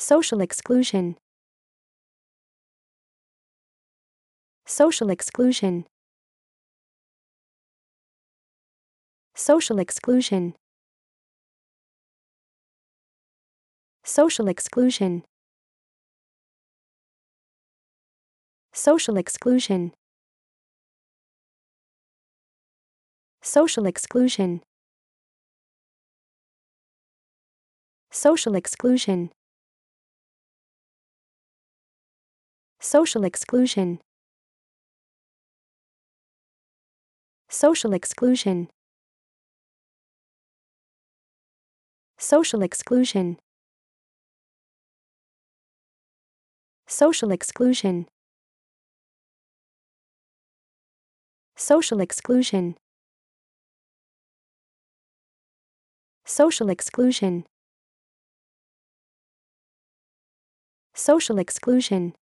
Social exclusion. Social exclusion. Social exclusion. Social exclusion. Social exclusion. Social exclusion. Social exclusion. Social exclusion. Social exclusion. Social exclusion. Social exclusion. Social exclusion. Social exclusion. Social exclusion.